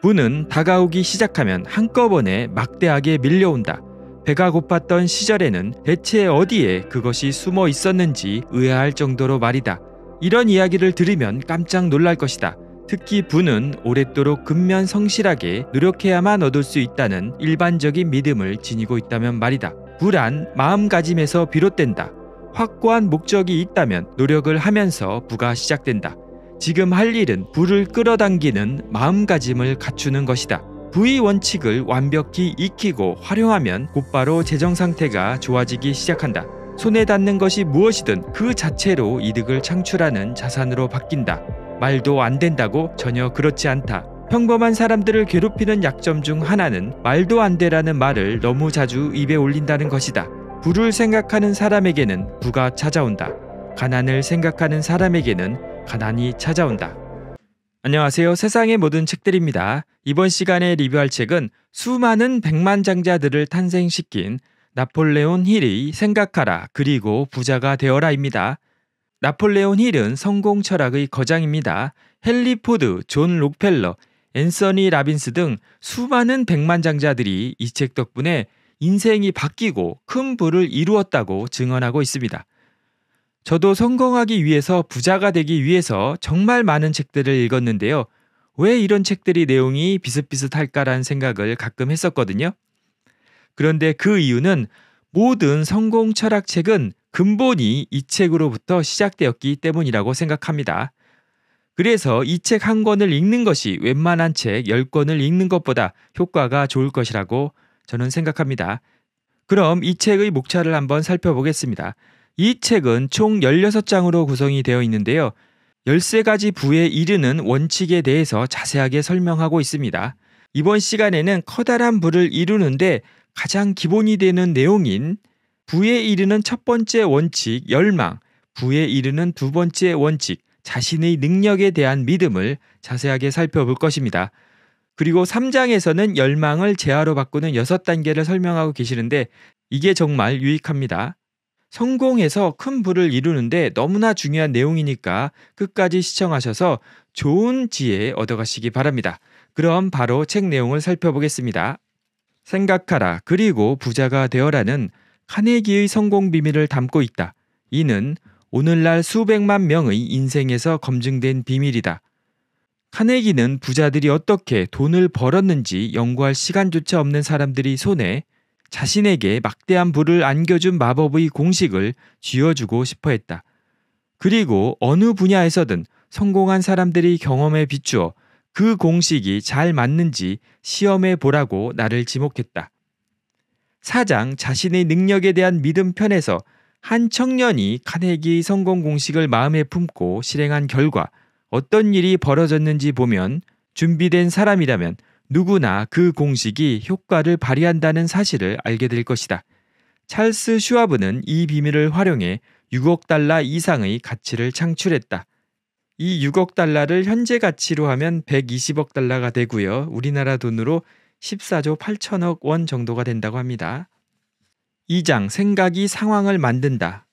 분은 다가오기 시작하면 한꺼번에 막대하게 밀려온다. 배가 고팠던 시절에는 대체 어디에 그것이 숨어 있었는지 의아할 정도로 말이다. 이런 이야기를 들으면 깜짝 놀랄 것이다. 특히 부는 오랫도록 근면 성실하게 노력해야만 얻을 수 있다는 일반적인 믿음을 지니고 있다면 말이다. 불안, 마음가짐에서 비롯된다. 확고한 목적이 있다면 노력을 하면서 부가 시작된다. 지금 할 일은 불을 끌어당기는 마음가짐을 갖추는 것이다. 부의 원칙을 완벽히 익히고 활용하면 곧바로 재정 상태가 좋아지기 시작한다. 손에 닿는 것이 무엇이든 그 자체로 이득을 창출하는 자산으로 바뀐다. 말도 안 된다고 전혀 그렇지 않다. 평범한 사람들을 괴롭히는 약점 중 하나는 말도 안 되라는 말을 너무 자주 입에 올린다는 것이다. 부를 생각하는 사람에게는 부가 찾아온다. 가난을 생각하는 사람에게는 가난이 찾아온다. 안녕하세요. 세상의 모든 책들입니다. 이번 시간에 리뷰할 책은 수많은 백만장자들을 탄생시킨 나폴레온 힐이 생각하라 그리고 부자가 되어라입니다. 나폴레온 힐은 성공 철학의 거장입니다. 헨리 포드, 존 록펠러, 앤서니 라빈스 등 수많은 백만장자들이 이 책 덕분에 인생이 바뀌고 큰 부를 이루었다고 증언하고 있습니다. 저도 성공하기 위해서 부자가 되기 위해서 정말 많은 책들을 읽었는데요. 왜 이런 책들이 내용이 비슷비슷할까라는 생각을 가끔 했었거든요. 그런데 그 이유는 모든 성공 철학 책은 근본이 이 책으로부터 시작되었기 때문이라고 생각합니다. 그래서 이 책 한 권을 읽는 것이 웬만한 책 10권을 읽는 것보다 효과가 좋을 것이라고 저는 생각합니다. 그럼 이 책의 목차를 한번 살펴보겠습니다. 이 책은 총 16장으로 구성이 되어 있는데요. 13가지 부에 이르는 원칙에 대해서 자세하게 설명하고 있습니다. 이번 시간에는 커다란 부를 이루는데 가장 기본이 되는 내용인 부에 이르는 첫 번째 원칙, 열망, 부에 이르는 두 번째 원칙, 자신의 능력에 대한 믿음을 자세하게 살펴볼 것입니다. 그리고 3장에서는 열망을 재화로 바꾸는 6단계를 설명하고 계시는데 이게 정말 유익합니다. 성공해서 큰 부를 이루는데 너무나 중요한 내용이니까 끝까지 시청하셔서 좋은 지혜 얻어가시기 바랍니다. 그럼 바로 책 내용을 살펴보겠습니다. 생각하라 그리고 부자가 되어라는 카네기의 성공 비밀을 담고 있다. 이는 오늘날 수백만 명의 인생에서 검증된 비밀이다. 카네기는 부자들이 어떻게 돈을 벌었는지 연구할 시간조차 없는 사람들이 손에 자신에게 막대한 부를 안겨준 마법의 공식을 쥐어주고 싶어 했다. 그리고 어느 분야에서든 성공한 사람들이 경험에 비추어 그 공식이 잘 맞는지 시험해 보라고 나를 지목했다. 사장 자신의 능력에 대한 믿음 편에서 한 청년이 카네기 성공 공식을 마음에 품고 실행한 결과 어떤 일이 벌어졌는지 보면 준비된 사람이라면 누구나 그 공식이 효과를 발휘한다는 사실을 알게 될 것이다. 찰스 슈아브는 이 비밀을 활용해 6억 달러 이상의 가치를 창출했다. 이 6억 달러를 현재 가치로 하면 120억 달러가 되고요. 우리나라 돈으로 14조 8천억 원 정도가 된다고 합니다. 2장 생각이 상황을 만든다.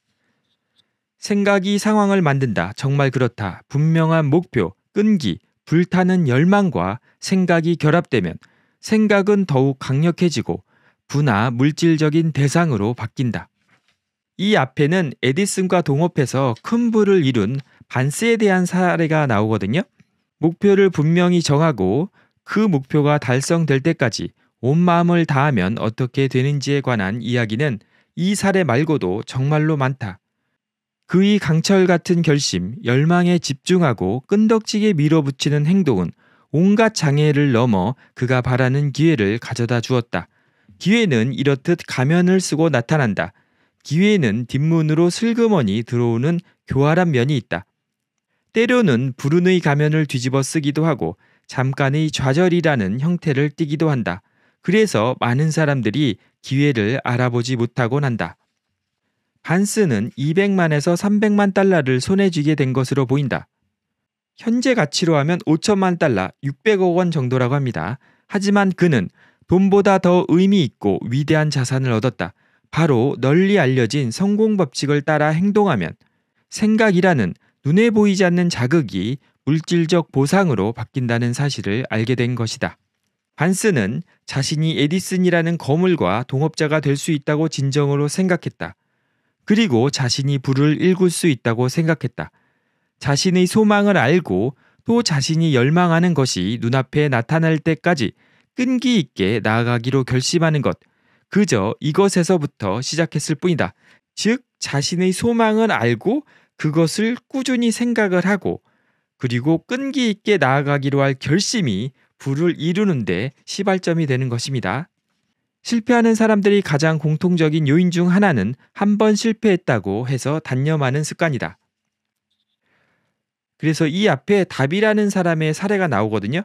생각이 상황을 만든다. 정말 그렇다. 분명한 목표, 끈기, 불타는 열망과 생각이 결합되면 생각은 더욱 강력해지고 분화 물질적인 대상으로 바뀐다. 이 앞에는 에디슨과 동업해서 큰 부를 이룬 반스에 대한 사례가 나오거든요. 목표를 분명히 정하고 그 목표가 달성될 때까지 온 마음을 다하면 어떻게 되는지에 관한 이야기는 이 사례 말고도 정말로 많다. 그의 강철 같은 결심, 열망에 집중하고 끈덕지게 밀어붙이는 행동은 온갖 장애를 넘어 그가 바라는 기회를 가져다 주었다. 기회는 이렇듯 가면을 쓰고 나타난다. 기회는 뒷문으로 슬그머니 들어오는 교활한 면이 있다. 때로는 불운의 가면을 뒤집어 쓰기도 하고 잠깐의 좌절이라는 형태를 띠기도 한다. 그래서 많은 사람들이 기회를 알아보지 못하곤 한다. 반스는 200만에서 300만 달러를 손에 쥐게 된 것으로 보인다. 현재 가치로 하면 5천만 달러, 600억 원 정도라고 합니다. 하지만 그는 돈보다 더 의미 있고 위대한 자산을 얻었다. 바로 널리 알려진 성공 법칙을 따라 행동하면 생각이라는 눈에 보이지 않는 자극이 물질적 보상으로 바뀐다는 사실을 알게 된 것이다. 반스는 자신이 에디슨이라는 거물과 동업자가 될 수 있다고 진정으로 생각했다. 그리고 자신이 불을 일굴 수 있다고 생각했다. 자신의 소망을 알고 또 자신이 열망하는 것이 눈앞에 나타날 때까지 끈기 있게 나아가기로 결심하는 것. 그저 이것에서부터 시작했을 뿐이다. 즉, 자신의 소망을 알고 그것을 꾸준히 생각을 하고 그리고 끈기 있게 나아가기로 할 결심이 부를 이루는데 시발점이 되는 것입니다. 실패하는 사람들이 가장 공통적인 요인 중 하나는 한 번 실패했다고 해서 단념하는 습관이다. 그래서 이 앞에 답이라는 사람의 사례가 나오거든요.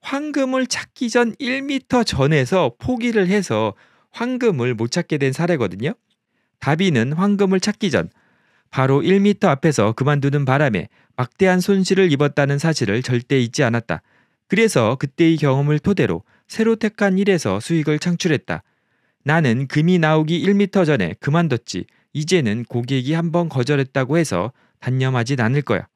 황금을 찾기 전 1미터 전에서 포기를 해서 황금을 못 찾게 된 사례거든요. 다비는 황금을 찾기 전 바로 1미터 앞에서 그만두는 바람에 막대한 손실을 입었다는 사실을 절대 잊지 않았다. 그래서 그때의 경험을 토대로 새로 택한 일에서 수익을 창출했다. 나는 금이 나오기 1미터 전에 그만뒀지. 이제는 고객이 한 번 거절했다고 해서 단념하진 않을 거야.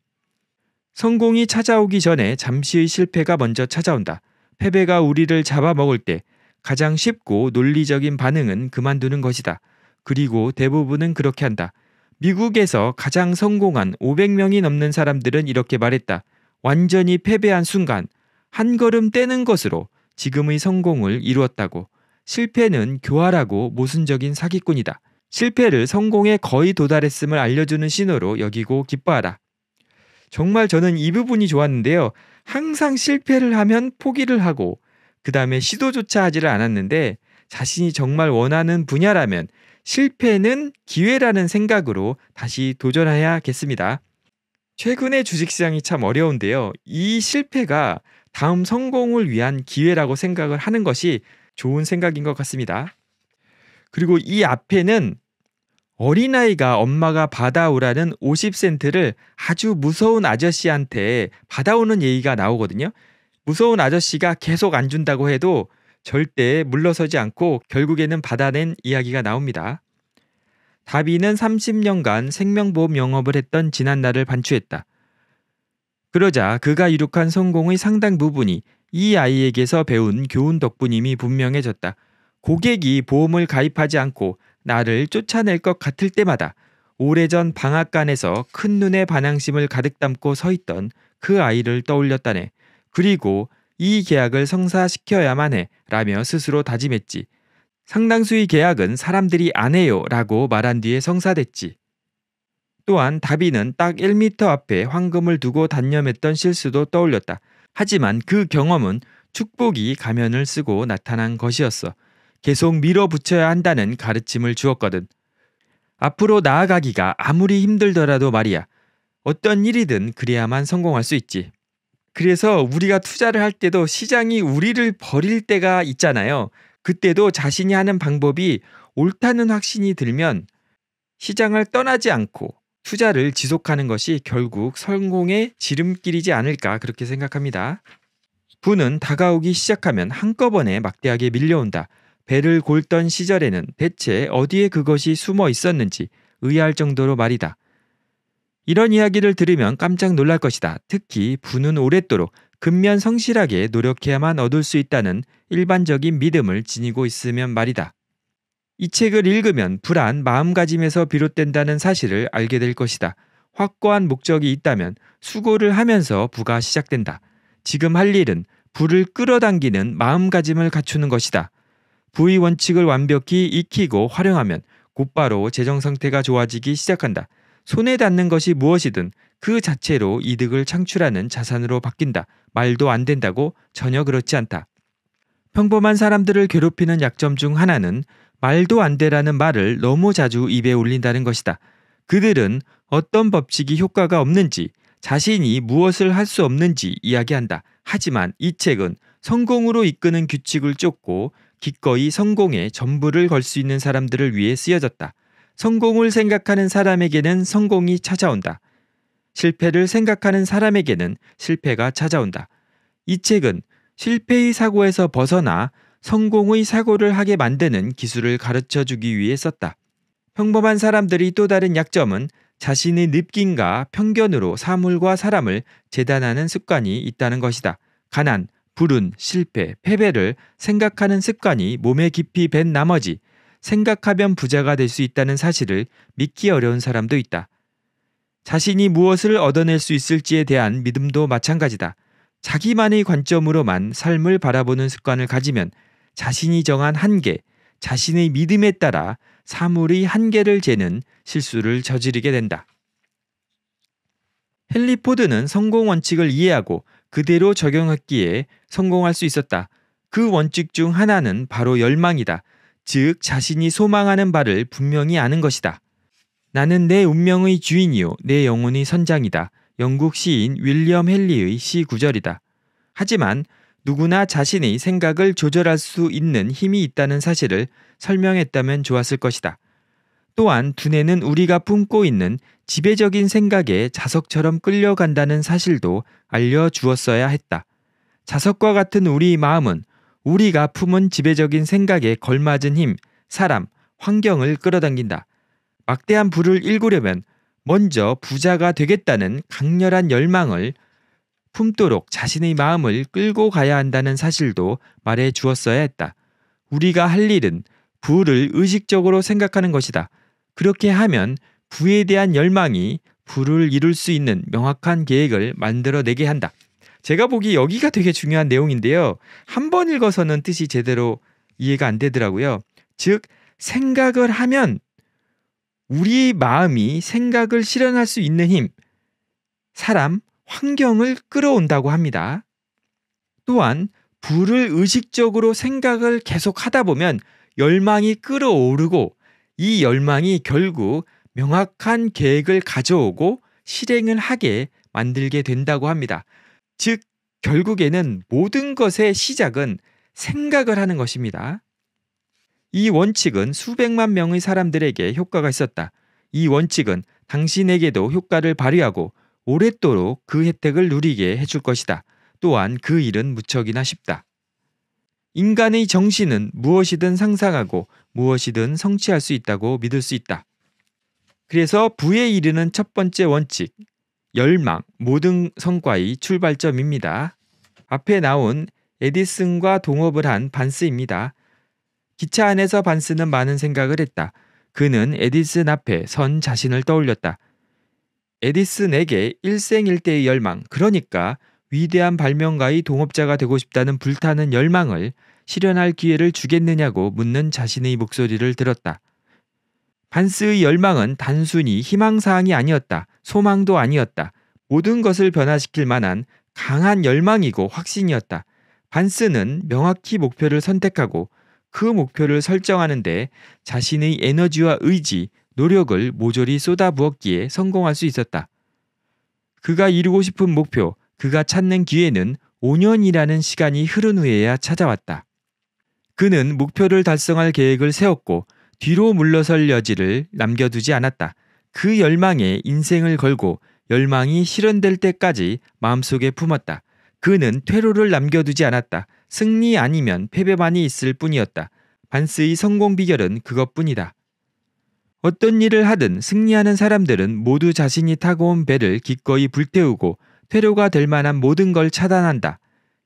성공이 찾아오기 전에 잠시의 실패가 먼저 찾아온다. 패배가 우리를 잡아먹을 때 가장 쉽고 논리적인 반응은 그만두는 것이다. 그리고 대부분은 그렇게 한다. 미국에서 가장 성공한 500명이 넘는 사람들은 이렇게 말했다. 완전히 패배한 순간 한 걸음 떼는 것으로 지금의 성공을 이루었다고. 실패는 교활하고 모순적인 사기꾼이다. 실패를 성공에 거의 도달했음을 알려주는 신호로 여기고 기뻐하라. 정말 저는 이 부분이 좋았는데요. 항상 실패를 하면 포기를 하고 그 다음에 시도조차 하지를 않았는데 자신이 정말 원하는 분야라면 실패는 기회라는 생각으로 다시 도전해야겠습니다. 최근의 주식시장이 참 어려운데요. 이 실패가 다음 성공을 위한 기회라고 생각을 하는 것이 좋은 생각인 것 같습니다. 그리고 이 앞에는 어린아이가 엄마가 받아오라는 50센트를 아주 무서운 아저씨한테 받아오는 얘기가 나오거든요. 무서운 아저씨가 계속 안 준다고 해도 절대 물러서지 않고 결국에는 받아낸 이야기가 나옵니다. 다비는 30년간 생명보험 영업을 했던 지난날을 반추했다. 그러자 그가 이룩한 성공의 상당 부분이 이 아이에게서 배운 교훈 덕분임이 분명해졌다. 고객이 보험을 가입하지 않고 나를 쫓아낼 것 같을 때마다 오래전 방앗간에서 큰눈에 반항심을 가득 담고 서 있던 그 아이를 떠올렸다네. 그리고 이 계약을 성사시켜야만 해 라며 스스로 다짐했지. 상당수의 계약은 사람들이 안 해요 라고 말한 뒤에 성사됐지. 또한 다비는 딱 1미터 앞에 황금을 두고 단념했던 실수도 떠올렸다. 하지만 그 경험은 축복이 가면을 쓰고 나타난 것이었어. 계속 밀어붙여야 한다는 가르침을 주었거든. 앞으로 나아가기가 아무리 힘들더라도 말이야. 어떤 일이든 그래야만 성공할 수 있지. 그래서 우리가 투자를 할 때도 시장이 우리를 버릴 때가 있잖아요. 그때도 자신이 하는 방법이 옳다는 확신이 들면 시장을 떠나지 않고 투자를 지속하는 것이 결국 성공의 지름길이지 않을까 그렇게 생각합니다. 부는 다가오기 시작하면 한꺼번에 막대하게 밀려온다. 배를 골던 시절에는 대체 어디에 그것이 숨어 있었는지 의아할 정도로 말이다. 이런 이야기를 들으면 깜짝 놀랄 것이다. 특히 부는 오랫도록 근면 성실하게 노력해야만 얻을 수 있다는 일반적인 믿음을 지니고 있으면 말이다. 이 책을 읽으면 불안, 마음가짐에서 비롯된다는 사실을 알게 될 것이다. 확고한 목적이 있다면 수고를 하면서 부가 시작된다. 지금 할 일은 불을 끌어당기는 마음가짐을 갖추는 것이다. 부의 원칙을 완벽히 익히고 활용하면 곧바로 재정 상태가 좋아지기 시작한다. 손에 닿는 것이 무엇이든 그 자체로 이득을 창출하는 자산으로 바뀐다. 말도 안 된다고 전혀 그렇지 않다. 평범한 사람들을 괴롭히는 약점 중 하나는 말도 안 되라는 말을 너무 자주 입에 올린다는 것이다. 그들은 어떤 법칙이 효과가 없는지, 자신이 무엇을 할 수 없는지 이야기한다. 하지만 이 책은 성공으로 이끄는 규칙을 쫓고 기꺼이 성공에 전부를 걸 수 있는 사람들을 위해 쓰여졌다. 성공을 생각하는 사람에게는 성공이 찾아온다. 실패를 생각하는 사람에게는 실패가 찾아온다. 이 책은 실패의 사고에서 벗어나 성공의 사고를 하게 만드는 기술을 가르쳐 주기 위해 썼다. 평범한 사람들이 또 다른 약점은 자신의 느낌과 편견으로 사물과 사람을 재단하는 습관이 있다는 것이다. 가난, 불운, 실패, 패배를 생각하는 습관이 몸에 깊이 밴 나머지 생각하면 부자가 될 수 있다는 사실을 믿기 어려운 사람도 있다. 자신이 무엇을 얻어낼 수 있을지에 대한 믿음도 마찬가지다. 자기만의 관점으로만 삶을 바라보는 습관을 가지면 자신이 정한 한계, 자신의 믿음에 따라 사물의 한계를 재는 실수를 저지르게 된다. 헨리 포드는 성공 원칙을 이해하고 그대로 적용했기에 성공할 수 있었다. 그 원칙 중 하나는 바로 열망이다. 즉, 자신이 소망하는 바를 분명히 아는 것이다. 나는 내 운명의 주인이요, 내 영혼의 선장이다. 영국 시인 윌리엄 헨리의 시 구절이다. 하지만 누구나 자신의 생각을 조절할 수 있는 힘이 있다는 사실을 설명했다면 좋았을 것이다. 또한 두뇌는 우리가 품고 있는 지배적인 생각에 자석처럼 끌려간다는 사실도 알려주었어야 했다. 자석과 같은 우리 마음은 우리가 품은 지배적인 생각에 걸맞은 힘, 사람, 환경을 끌어당긴다. 막대한 부를 일구려면 먼저 부자가 되겠다는 강렬한 열망을 품도록 자신의 마음을 끌고 가야 한다는 사실도 말해 주었어야 했다. 우리가 할 일은 부를 의식적으로 생각하는 것이다. 그렇게 하면 부에 대한 열망이 부를 이룰 수 있는 명확한 계획을 만들어내게 한다. 제가 보기 여기가 되게 중요한 내용인데요. 한 번 읽어서는 뜻이 제대로 이해가 안 되더라고요. 즉, 생각을 하면 우리 마음이 생각을 실현할 수 있는 힘, 사람, 환경을 끌어온다고 합니다. 또한 부를 의식적으로 생각을 계속 하다 보면 열망이 끌어오르고 이 열망이 결국 명확한 계획을 가져오고 실행을 하게 만들게 된다고 합니다. 즉, 결국에는 모든 것의 시작은 생각을 하는 것입니다. 이 원칙은 수백만 명의 사람들에게 효과가 있었다. 이 원칙은 당신에게도 효과를 발휘하고 오랫도록 그 혜택을 누리게 해줄 것이다. 또한 그 일은 무척이나 쉽다. 인간의 정신은 무엇이든 상상하고 무엇이든 성취할 수 있다고 믿을 수 있다. 그래서 부에 이르는 첫 번째 원칙, 열망, 모든 성과의 출발점입니다. 앞에 나온 에디슨과 동업을 한 반스입니다. 기차 안에서 반스는 많은 생각을 했다. 그는 에디슨 앞에 선 자신을 떠올렸다. 에디슨에게 일생일대의 열망, 그러니까 위대한 발명가의 동업자가 되고 싶다는 불타는 열망을 실현할 기회를 주겠느냐고 묻는 자신의 목소리를 들었다. 반스의 열망은 단순히 희망사항이 아니었다. 소망도 아니었다. 모든 것을 변화시킬 만한 강한 열망이고 확신이었다. 반스는 명확히 목표를 선택하고 그 목표를 설정하는데 자신의 에너지와 의지, 노력을 모조리 쏟아부었기에 성공할 수 있었다. 그가 이루고 싶은 목표, 그가 찾는 기회는 5년이라는 시간이 흐른 후에야 찾아왔다. 그는 목표를 달성할 계획을 세웠고 뒤로 물러설 여지를 남겨두지 않았다. 그 열망에 인생을 걸고 열망이 실현될 때까지 마음속에 품었다. 그는 퇴로를 남겨두지 않았다. 승리 아니면 패배만이 있을 뿐이었다. 반스의 성공 비결은 그것뿐이다. 어떤 일을 하든 승리하는 사람들은 모두 자신이 타고 온 배를 기꺼이 불태우고 퇴로가 될 만한 모든 걸 차단한다.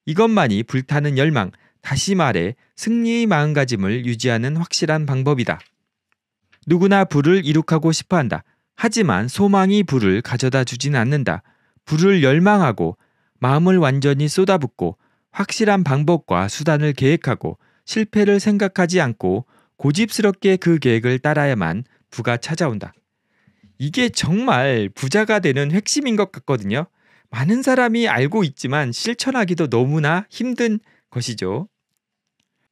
이것만이 불타는 열망, 다시 말해 승리의 마음가짐을 유지하는 확실한 방법이다. 누구나 부를 이룩하고 싶어 한다. 하지만 소망이 부를 가져다 주진 않는다. 부를 열망하고 마음을 완전히 쏟아붓고 확실한 방법과 수단을 계획하고 실패를 생각하지 않고 고집스럽게 그 계획을 따라야만 부가 찾아온다. 이게 정말 부자가 되는 핵심인 것 같거든요. 많은 사람이 알고 있지만 실천하기도 너무나 힘든 것이죠.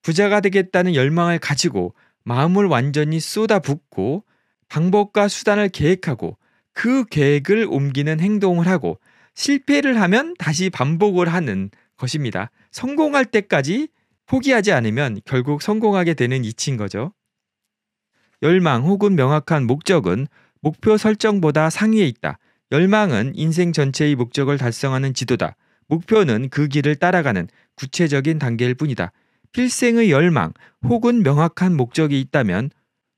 부자가 되겠다는 열망을 가지고 마음을 완전히 쏟아붓고 방법과 수단을 계획하고 그 계획을 옮기는 행동을 하고 실패를 하면 다시 반복을 하는 것입니다. 성공할 때까지 포기하지 않으면 결국 성공하게 되는 이치인 거죠. 열망 혹은 명확한 목적은 목표 설정보다 상위에 있다. 열망은 인생 전체의 목적을 달성하는 지도다. 목표는 그 길을 따라가는 구체적인 단계일 뿐이다. 필생의 열망 혹은 명확한 목적이 있다면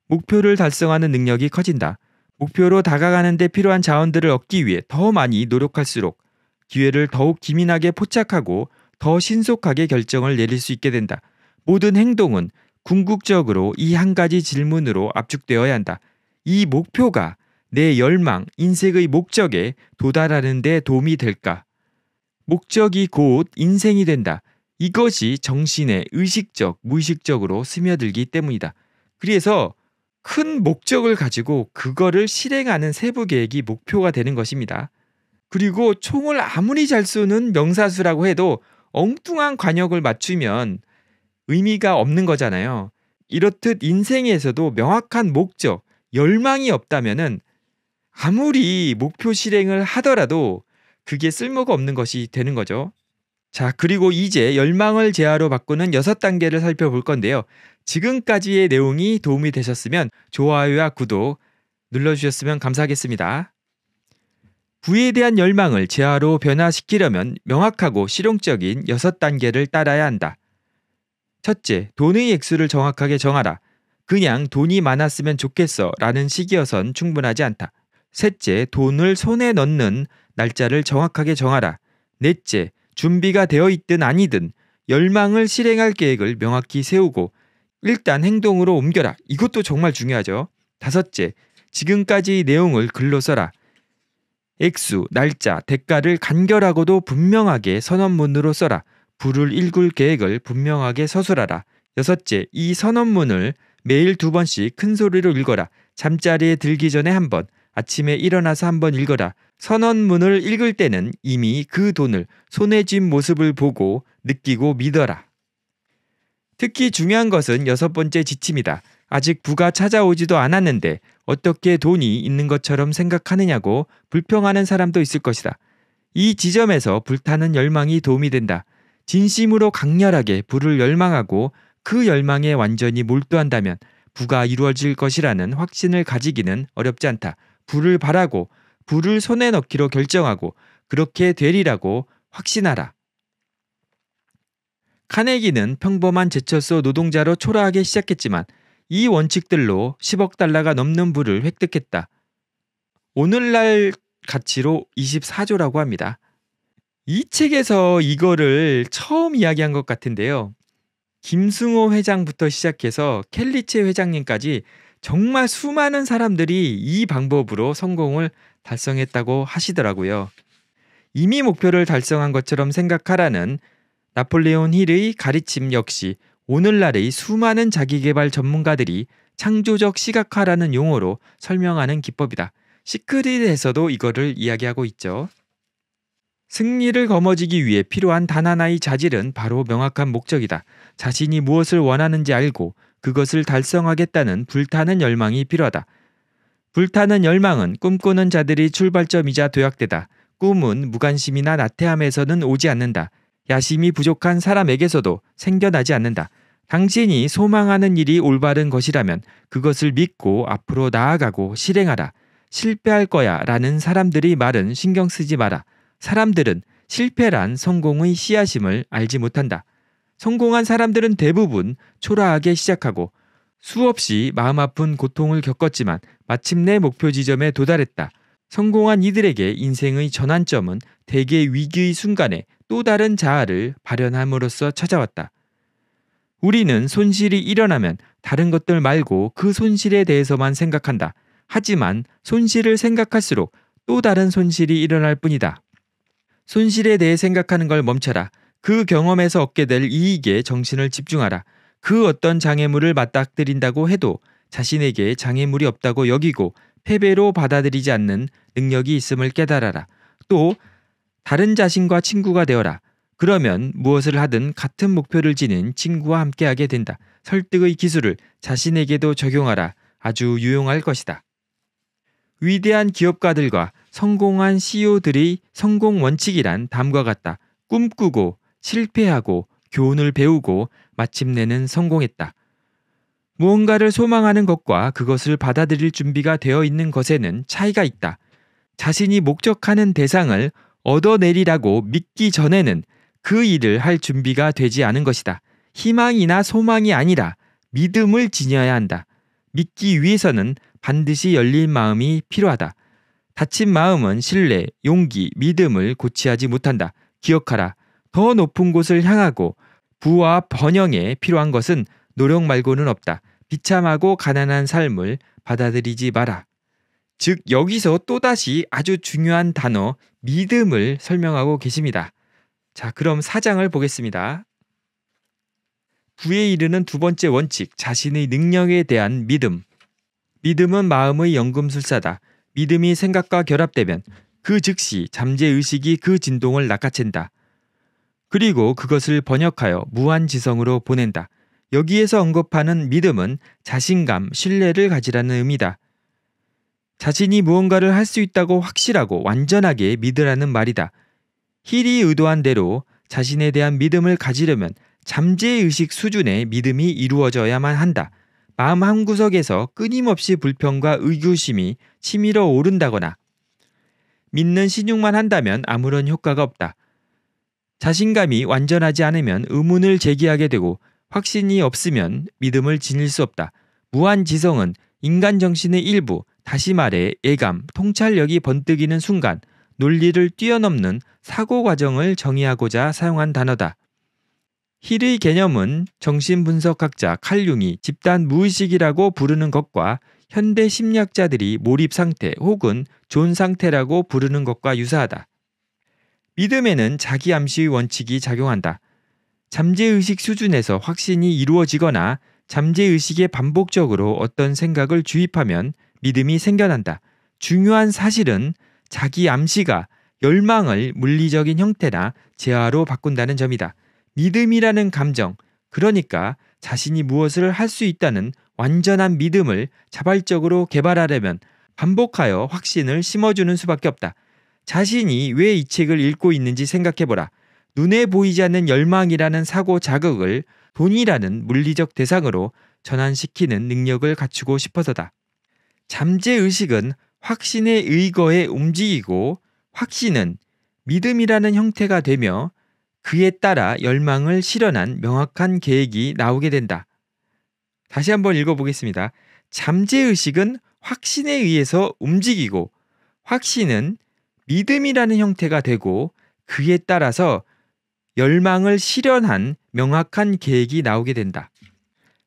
목표를 달성하는 능력이 커진다. 목표로 다가가는 데 필요한 자원들을 얻기 위해 더 많이 노력할수록 기회를 더욱 기민하게 포착하고 더 신속하게 결정을 내릴 수 있게 된다. 모든 행동은 궁극적으로 이 한 가지 질문으로 압축되어야 한다. 이 목표가 내 열망, 인생의 목적에 도달하는 데 도움이 될까? 목적이 곧 인생이 된다. 이것이 정신에 의식적, 무의식적으로 스며들기 때문이다. 그래서 큰 목적을 가지고 그거를 실행하는 세부 계획이 목표가 되는 것입니다. 그리고 총을 아무리 잘 쏘는 명사수라고 해도 엉뚱한 관역을 맞추면 의미가 없는 거잖아요. 이렇듯 인생에서도 명확한 목적, 열망이 없다면은 아무리 목표 실행을 하더라도 그게 쓸모가 없는 것이 되는 거죠. 자, 그리고 이제 열망을 재화로 바꾸는 여섯 단계를 살펴볼 건데요. 지금까지의 내용이 도움이 되셨으면 좋아요와 구독 눌러주셨으면 감사하겠습니다. 부에 위 대한 열망을 재화로 변화시키려면 명확하고 실용적인 여섯 단계를 따라야 한다. 첫째, 돈의 액수를 정확하게 정하라. 그냥 돈이 많았으면 좋겠어 라는 식이어선 충분하지 않다. 셋째, 돈을 손에 넣는 날짜를 정확하게 정하라. 넷째, 준비가 되어 있든 아니든 열망을 실행할 계획을 명확히 세우고 일단 행동으로 옮겨라. 이것도 정말 중요하죠. 다섯째, 지금까지 내용을 글로 써라. 액수, 날짜, 대가를 간결하고도 분명하게 선언문으로 써라. 불을 일굴 계획을 분명하게 서술하라. 여섯째, 이 선언문을 매일 두 번씩 큰 소리로 읽어라. 잠자리에 들기 전에 한 번, 아침에 일어나서 한 번 읽어라. 선언문을 읽을 때는 이미 그 돈을 손에 쥔 모습을 보고 느끼고 믿어라. 특히 중요한 것은 여섯 번째 지침이다. 아직 부가 찾아오지도 않았는데 어떻게 돈이 있는 것처럼 생각하느냐고 불평하는 사람도 있을 것이다. 이 지점에서 불타는 열망이 도움이 된다. 진심으로 강렬하게 부를 열망하고 그 열망에 완전히 몰두한다면 부가 이루어질 것이라는 확신을 가지기는 어렵지 않다. 부를 바라고 부를 손에 넣기로 결정하고 그렇게 되리라고 확신하라. 카네기는 평범한 제철소 노동자로 초라하게 시작했지만 이 원칙들로 10억 달러가 넘는 부를 획득했다. 오늘날 가치로 24조라고 합니다. 이 책에서 이거를 처음 이야기한 것 같은데요. 김승호 회장부터 시작해서 켈리체 회장님까지 정말 수많은 사람들이 이 방법으로 성공을 달성했다고 하시더라고요. 이미 목표를 달성한 것처럼 생각하라는 나폴레온 힐의 가르침 역시 오늘날의 수많은 자기개발 전문가들이 창조적 시각화라는 용어로 설명하는 기법이다. 시크릿에서도 이거를 이야기하고 있죠. 승리를 거머쥐기 위해 필요한 단 하나의 자질은 바로 명확한 목적이다. 자신이 무엇을 원하는지 알고 그것을 달성하겠다는 불타는 열망이 필요하다. 불타는 열망은 꿈꾸는 자들이 출발점이자 도약되다. 꿈은 무관심이나 나태함에서는 오지 않는다. 야심이 부족한 사람에게서도 생겨나지 않는다. 당신이 소망하는 일이 올바른 것이라면 그것을 믿고 앞으로 나아가고 실행하라. 실패할 거야 라는 사람들이 말은 신경 쓰지 마라. 사람들은 실패란 성공의 씨앗임을 알지 못한다. 성공한 사람들은 대부분 초라하게 시작하고 수없이 마음 아픈 고통을 겪었지만 마침내 목표 지점에 도달했다. 성공한 이들에게 인생의 전환점은 대개 위기의 순간에 또 다른 자아를 발현함으로써 찾아왔다. 우리는 손실이 일어나면 다른 것들 말고 그 손실에 대해서만 생각한다. 하지만 손실을 생각할수록 또 다른 손실이 일어날 뿐이다. 손실에 대해 생각하는 걸 멈춰라. 그 경험에서 얻게 될 이익에 정신을 집중하라. 그 어떤 장애물을 맞닥뜨린다고 해도 자신에게 장애물이 없다고 여기고 패배로 받아들이지 않는 능력이 있음을 깨달아라. 또 다른 자신과 친구가 되어라. 그러면 무엇을 하든 같은 목표를 지닌 친구와 함께하게 된다. 설득의 기술을 자신에게도 적용하라. 아주 유용할 것이다. 위대한 기업가들과 성공한 CEO들의 성공 원칙이란 다음과 같다. 꿈꾸고 실패하고 교훈을 배우고 마침내는 성공했다. 무언가를 소망하는 것과 그것을 받아들일 준비가 되어 있는 것에는 차이가 있다. 자신이 목적하는 대상을 얻어내리라고 믿기 전에는 그 일을 할 준비가 되지 않은 것이다. 희망이나 소망이 아니라 믿음을 지녀야 한다. 믿기 위해서는 반드시 열린 마음이 필요하다. 다친 마음은 신뢰, 용기, 믿음을 고취하지 못한다. 기억하라. 더 높은 곳을 향하고 부와 번영에 필요한 것은 노력 말고는 없다. 비참하고 가난한 삶을 받아들이지 마라. 즉 여기서 또다시 아주 중요한 단어 믿음을 설명하고 계십니다. 자, 그럼 사장을 보겠습니다. 부에 이르는 두 번째 원칙, 자신의 능력에 대한 믿음. 믿음은 마음의 연금술사다. 믿음이 생각과 결합되면 그 즉시 잠재의식이 그 진동을 낚아챈다. 그리고 그것을 번역하여 무한지성으로 보낸다. 여기에서 언급하는 믿음은 자신감, 신뢰를 가지라는 의미다. 자신이 무언가를 할 수 있다고 확실하고 완전하게 믿으라는 말이다. 힐이 의도한 대로 자신에 대한 믿음을 가지려면 잠재의식 수준의 믿음이 이루어져야만 한다. 마음 한구석에서 끊임없이 불평과 의구심이 치밀어 오른다거나 믿는 신용만 한다면 아무런 효과가 없다. 자신감이 완전하지 않으면 의문을 제기하게 되고 확신이 없으면 믿음을 지닐 수 없다. 무한 지성은 인간 정신의 일부, 다시 말해 예감, 통찰력이 번뜩이는 순간 논리를 뛰어넘는 사고 과정을 정의하고자 사용한 단어다. 힐의 개념은 정신분석학자 칼융이 집단 무의식이라고 부르는 것과 현대 심리학자들이 몰입 상태 혹은 존 상태라고 부르는 것과 유사하다. 믿음에는 자기 암시의 원칙이 작용한다. 잠재의식 수준에서 확신이 이루어지거나 잠재의식에 반복적으로 어떤 생각을 주입하면 믿음이 생겨난다. 중요한 사실은 자기 암시가 열망을 물리적인 형태나 재화로 바꾼다는 점이다. 믿음이라는 감정, 그러니까 자신이 무엇을 할 수 있다는 완전한 믿음을 자발적으로 개발하려면 반복하여 확신을 심어주는 수밖에 없다. 자신이 왜 이 책을 읽고 있는지 생각해보라. 눈에 보이지 않는 열망이라는 사고 자극을 돈이라는 물리적 대상으로 전환시키는 능력을 갖추고 싶어서다. 잠재의식은 확신의의거에 움직이고 확신은 믿음이라는 형태가 되며 그에 따라 열망을 실현한 명확한 계획이 나오게 된다. 다시 한번 읽어보겠습니다. 잠재의식은 확신에 의해서 움직이고 확신은 믿음이라는 형태가 되고 그에 따라서 열망을 실현한 명확한 계획이 나오게 된다.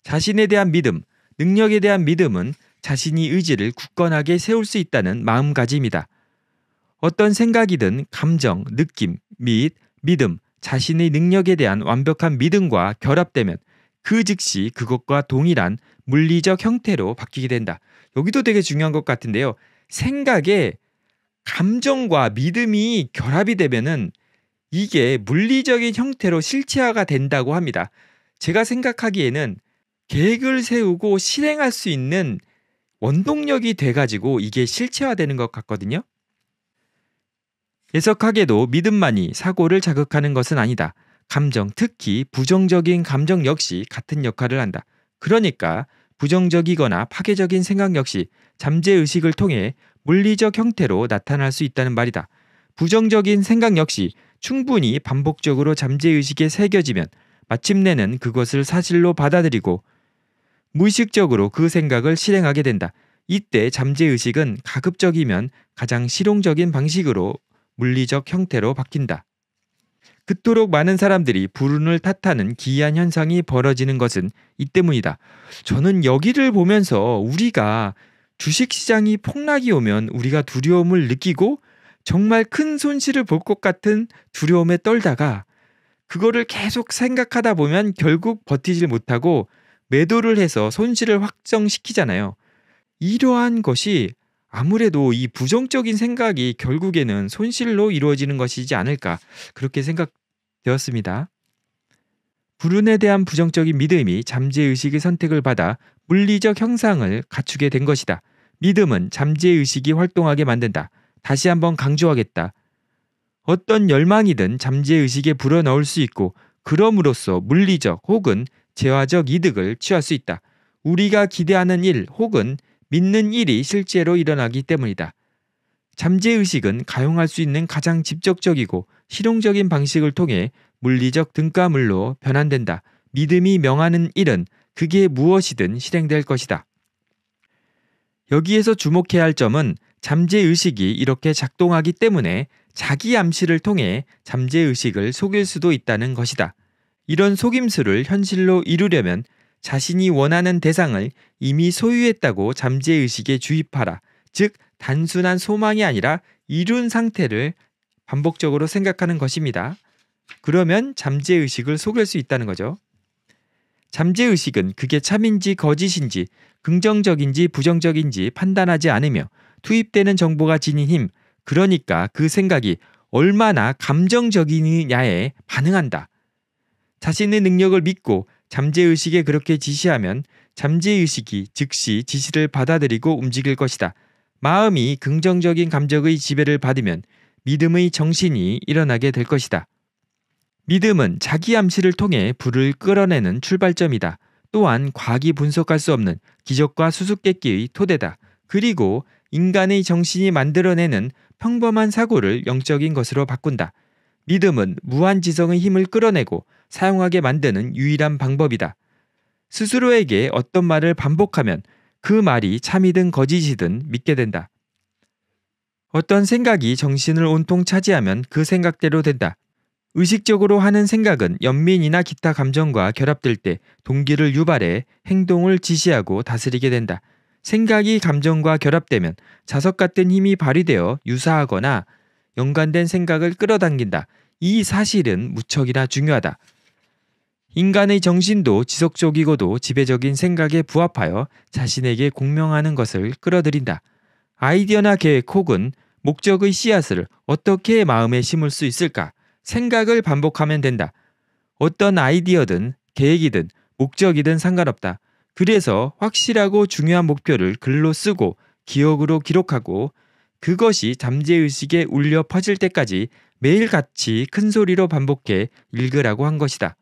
자신에 대한 믿음, 능력에 대한 믿음은 자신이 의지를 굳건하게 세울 수 있다는 마음가짐이다. 어떤 생각이든 감정, 느낌 및 믿음, 자신의 능력에 대한 완벽한 믿음과 결합되면 그 즉시 그것과 동일한 물리적 형태로 바뀌게 된다. 여기도 되게 중요한 것 같은데요. 생각에 감정과 믿음이 결합이 되면은 이게 물리적인 형태로 실체화가 된다고 합니다. 제가 생각하기에는 계획을 세우고 실행할 수 있는 원동력이 돼가지고 이게 실체화되는 것 같거든요. 해석하게도 믿음만이 사고를 자극하는 것은 아니다. 감정, 특히 부정적인 감정 역시 같은 역할을 한다. 그러니까 부정적이거나 파괴적인 생각 역시 잠재의식을 통해 물리적 형태로 나타날 수 있다는 말이다. 부정적인 생각 역시 충분히 반복적으로 잠재의식에 새겨지면 마침내는 그것을 사실로 받아들이고 무의식적으로 그 생각을 실행하게 된다. 이때 잠재의식은 가급적이면 가장 실용적인 방식으로 물리적 형태로 바뀐다. 그토록 많은 사람들이 불운을 탓하는 기이한 현상이 벌어지는 것은 이 때문이다. 저는 여기를 보면서 우리가 주식 시장이 폭락이 오면 우리가 두려움을 느끼고 정말 큰 손실을 볼 것 같은 두려움에 떨다가 그거를 계속 생각하다 보면 결국 버티질 못하고 매도를 해서 손실을 확정시키잖아요. 이러한 것이 아무래도 이 부정적인 생각이 결국에는 손실로 이루어지는 것이지 않을까 그렇게 생각되었습니다. 불운에 대한 부정적인 믿음이 잠재의식의 선택을 받아 물리적 형상을 갖추게 된 것이다. 믿음은 잠재의식이 활동하게 만든다. 다시 한번 강조하겠다. 어떤 열망이든 잠재의식에 불어넣을 수 있고 그럼으로써 물리적 혹은 재화적 이득을 취할 수 있다. 우리가 기대하는 일 혹은 믿는 일이 실제로 일어나기 때문이다. 잠재의식은 가용할 수 있는 가장 직접적이고 실용적인 방식을 통해 물리적 등가물로 변환된다. 믿음이 명하는 일은 그게 무엇이든 실행될 것이다. 여기에서 주목해야 할 점은 잠재의식이 이렇게 작동하기 때문에 자기 암시를 통해 잠재의식을 속일 수도 있다는 것이다. 이런 속임수를 현실로 이루려면 자신이 원하는 대상을 이미 소유했다고 잠재의식에 주입하라. 즉, 단순한 소망이 아니라 이룬 상태를 반복적으로 생각하는 것입니다. 그러면 잠재의식을 속일 수 있다는 거죠. 잠재의식은 그게 참인지 거짓인지 긍정적인지 부정적인지 판단하지 않으며 투입되는 정보가 지닌 힘, 그러니까 그 생각이 얼마나 감정적이냐에 반응한다. 자신의 능력을 믿고 잠재의식에 그렇게 지시하면 잠재의식이 즉시 지시를 받아들이고 움직일 것이다. 마음이 긍정적인 감정의 지배를 받으면 믿음의 정신이 일어나게 될 것이다. 믿음은 자기 암시를 통해 불을 끌어내는 출발점이다. 또한 과학이 분석할 수 없는 기적과 수수께끼의 토대다. 그리고 인간의 정신이 만들어내는 평범한 사고를 영적인 것으로 바꾼다. 믿음은 무한지성의 힘을 끌어내고 사용하게 만드는 유일한 방법이다. 스스로에게 어떤 말을 반복하면 그 말이 참이든 거짓이든 믿게 된다. 어떤 생각이 정신을 온통 차지하면 그 생각대로 된다. 의식적으로 하는 생각은 연민이나 기타 감정과 결합될 때 동기를 유발해 행동을 지시하고 다스리게 된다. 생각이 감정과 결합되면 자석 같은 힘이 발휘되어 유사하거나 연관된 생각을 끌어당긴다. 이 사실은 무척이나 중요하다. 인간의 정신도 지속적이고도 지배적인 생각에 부합하여 자신에게 공명하는 것을 끌어들인다. 아이디어나 계획 혹은 목적의 씨앗을 어떻게 마음에 심을 수 있을까? 생각을 반복하면 된다. 어떤 아이디어든 계획이든 목적이든 상관없다. 그래서 확실하고 중요한 목표를 글로 쓰고 기억으로 기록하고 그것이 잠재의식에 울려 퍼질 때까지 매일같이 큰 소리로 반복해 읽으라고 한 것이다.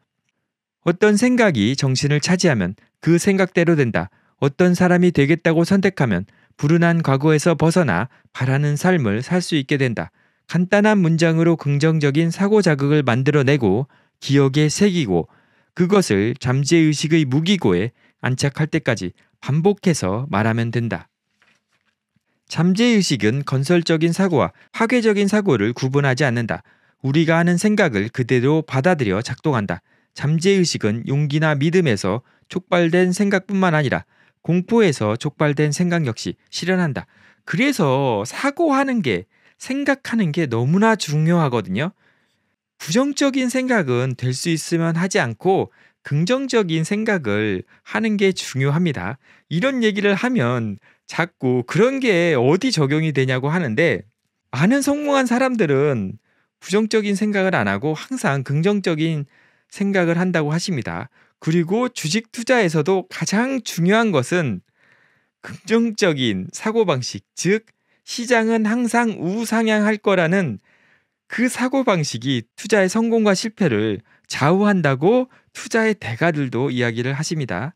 어떤 생각이 정신을 차지하면 그 생각대로 된다. 어떤 사람이 되겠다고 선택하면 불운한 과거에서 벗어나 바라는 삶을 살 수 있게 된다. 간단한 문장으로 긍정적인 사고 자극을 만들어내고 기억에 새기고 그것을 잠재의식의 무기고에 안착할 때까지 반복해서 말하면 된다. 잠재의식은 건설적인 사고와 파괴적인 사고를 구분하지 않는다. 우리가 하는 생각을 그대로 받아들여 작동한다. 잠재의식은 용기나 믿음에서 촉발된 생각뿐만 아니라 공포에서 촉발된 생각 역시 실현한다. 그래서 사고하는 게 생각하는 게 너무나 중요하거든요. 부정적인 생각은 될 수 있으면 하지 않고 긍정적인 생각을 하는 게 중요합니다. 이런 얘기를 하면 자꾸 그런 게 어디 적용이 되냐고 하는데 많은 성공한 사람들은 부정적인 생각을 안 하고 항상 긍정적인 생각을 한다고 하십니다. 그리고 주식 투자에서도 가장 중요한 것은 긍정적인 사고방식, 즉, 시장은 항상 우상향할 거라는 그 사고방식이 투자의 성공과 실패를 좌우한다고 투자의 대가들도 이야기를 하십니다.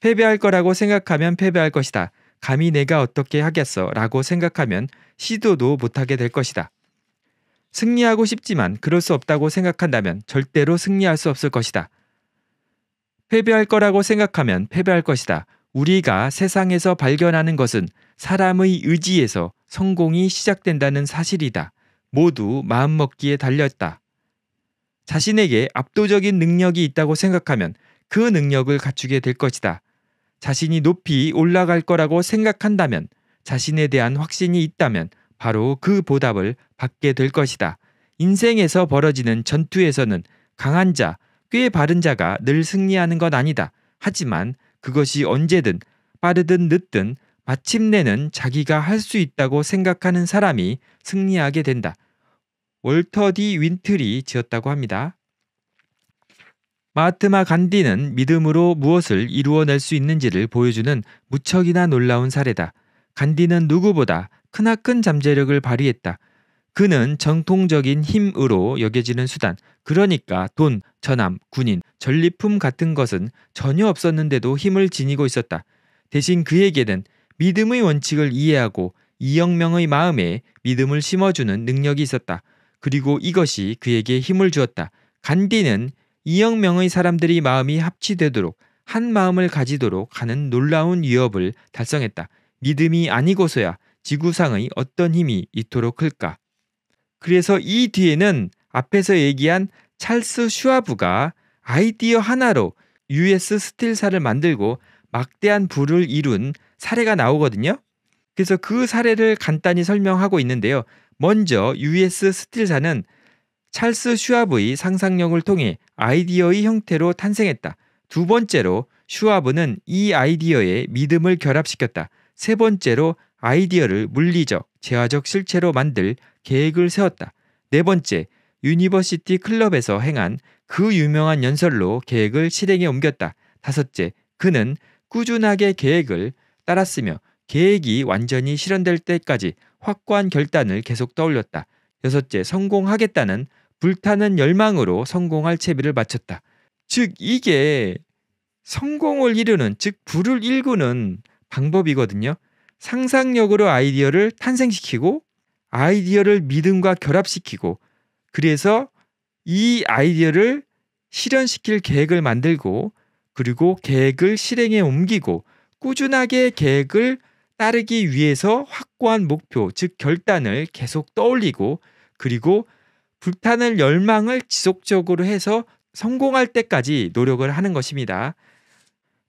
패배할 거라고 생각하면 패배할 것이다. 감히 내가 어떻게 하겠어 라고 생각하면 시도도 못하게 될 것이다. 승리하고 싶지만 그럴 수 없다고 생각한다면 절대로 승리할 수 없을 것이다. 패배할 거라고 생각하면 패배할 것이다. 우리가 세상에서 발견하는 것은 사람의 의지에서 성공이 시작된다는 사실이다. 모두 마음먹기에 달렸다. 자신에게 압도적인 능력이 있다고 생각하면 그 능력을 갖추게 될 것이다. 자신이 높이 올라갈 거라고 생각한다면 자신에 대한 확신이 있다면 바로 그 보답을 받게 될 것이다. 인생에서 벌어지는 전투에서는 강한 자, 꽤 바른 자가 늘 승리하는 건 아니다. 하지만 그것이 언제든 빠르든 늦든 마침내는 자기가 할 수 있다고 생각하는 사람이 승리하게 된다. 월터 디 윈틀이 지었다고 합니다. 마하트마 간디는 믿음으로 무엇을 이루어낼 수 있는지를 보여주는 무척이나 놀라운 사례다. 간디는 누구보다 크나큰 잠재력을 발휘했다. 그는 정통적인 힘으로 여겨지는 수단, 그러니까 돈, 전함, 군인, 전리품 같은 것은 전혀 없었는데도 힘을 지니고 있었다. 대신 그에게는 믿음의 원칙을 이해하고 이영명의 마음에 믿음을 심어주는 능력이 있었다. 그리고 이것이 그에게 힘을 주었다. 간디는 이영명의 사람들이 마음이 합치되도록 한 마음을 가지도록 하는 놀라운 위협을 달성했다. 믿음이 아니고서야 지구상의 어떤 힘이 이토록 클까. 그래서 이 뒤에는 앞에서 얘기한 찰스 슈아브가 아이디어 하나로 US 스틸사를 만들고 막대한 부를 이룬 사례가 나오거든요. 그래서 그 사례를 간단히 설명하고 있는데요. 먼저 US 스틸사는 찰스 슈아브의 상상력을 통해 아이디어의 형태로 탄생했다. 두 번째로 슈아브는 이 아이디어에 믿음을 결합시켰다. 세 번째로 아이디어를 물리적, 재화적 실체로 만들 계획을 세웠다. 네 번째, 유니버시티 클럽에서 행한 그 유명한 연설로 계획을 실행에 옮겼다. 다섯째, 그는 꾸준하게 계획을 따랐으며 계획이 완전히 실현될 때까지 확고한 결단을 계속 떠올렸다. 여섯째, 성공하겠다는 불타는 열망으로 성공할 채비를 마쳤다 즉, 이게 성공을 이루는, 즉, 불을 일구는 방법이거든요. 상상력으로 아이디어를 탄생시키고 아이디어를 믿음과 결합시키고 그래서 이 아이디어를 실현시킬 계획을 만들고 그리고 계획을 실행에 옮기고 꾸준하게 계획을 따르기 위해서 확고한 목표, 즉 결단을 계속 떠올리고 그리고 불타는 열망을 지속적으로 해서 성공할 때까지 노력을 하는 것입니다.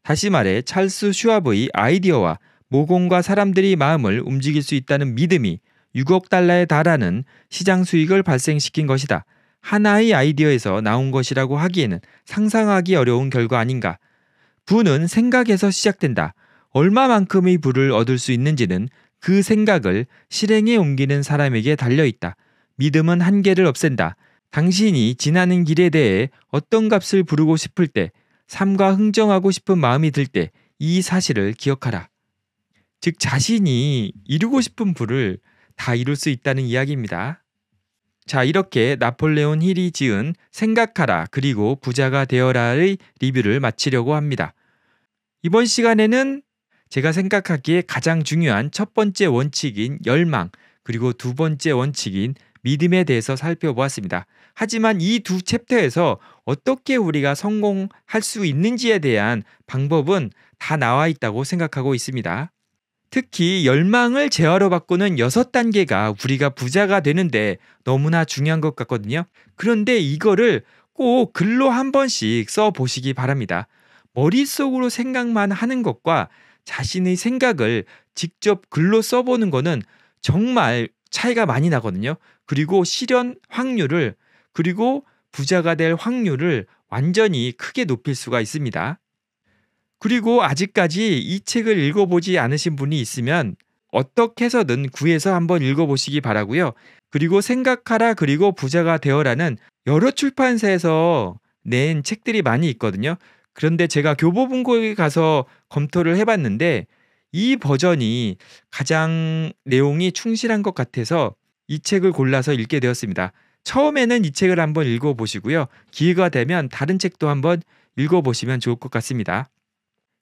다시 말해 찰스 슈왑의 아이디어와 모공과 사람들이 마음을 움직일 수 있다는 믿음이 6억 달러에 달하는 시장 수익을 발생시킨 것이다. 하나의 아이디어에서 나온 것이라고 하기에는 상상하기 어려운 결과 아닌가 부는 생각에서 시작된다. 얼마만큼의 부를 얻을 수 있는지는 그 생각을 실행에 옮기는 사람에게 달려 있다. 믿음은 한계를 없앤다. 당신이 지나는 길에 대해 어떤 값을 부르고 싶을 때, 삶과 흥정하고 싶은 마음이 들 때 이 사실을 기억하라. 즉, 자신이 이루고 싶은 부를 다 이룰 수 있다는 이야기입니다. 자, 이렇게 나폴레온 힐이 지은 생각하라 그리고 부자가 되어라의 리뷰를 마치려고 합니다. 이번 시간에는 제가 생각하기에 가장 중요한 첫 번째 원칙인 열망 그리고 두 번째 원칙인 믿음에 대해서 살펴보았습니다. 하지만 이 두 챕터에서 어떻게 우리가 성공할 수 있는지에 대한 방법은 다 나와 있다고 생각하고 있습니다. 특히 열망을 재화로 바꾸는 여섯 단계가 우리가 부자가 되는데 너무나 중요한 것 같거든요. 그런데 이거를 꼭 글로 한 번씩 써 보시기 바랍니다. 머릿속으로 생각만 하는 것과 자신의 생각을 직접 글로 써보는 거는 정말 차이가 많이 나거든요. 그리고 실현 확률을 그리고 부자가 될 확률을 완전히 크게 높일 수가 있습니다. 그리고 아직까지 이 책을 읽어보지 않으신 분이 있으면 어떻게 해서든 구해서 한번 읽어보시기 바라고요. 그리고 생각하라 그리고 부자가 되어라는 여러 출판사에서 낸 책들이 많이 있거든요. 그런데 제가 교보문고에 가서 검토를 해봤는데 이 버전이 가장 내용이 충실한 것 같아서 이 책을 골라서 읽게 되었습니다. 처음에는 이 책을 한번 읽어보시고요. 기회가 되면 다른 책도 한번 읽어보시면 좋을 것 같습니다.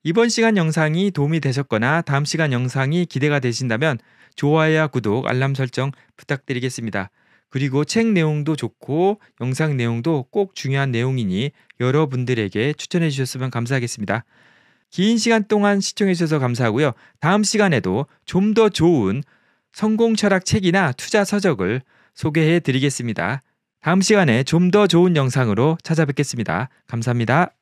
이번 시간 영상이 도움이 되셨거나 다음 시간 영상이 기대가 되신다면 좋아요와 구독, 알람 설정 부탁드리겠습니다. 그리고 책 내용도 좋고 영상 내용도 꼭 중요한 내용이니 여러분들에게 추천해 주셨으면 감사하겠습니다. 긴 시간 동안 시청해 주셔서 감사하고요. 다음 시간에도 좀 더 좋은 성공 철학 책이나 투자 서적을 소개해 드리겠습니다. 다음 시간에 좀 더 좋은 영상으로 찾아뵙겠습니다. 감사합니다.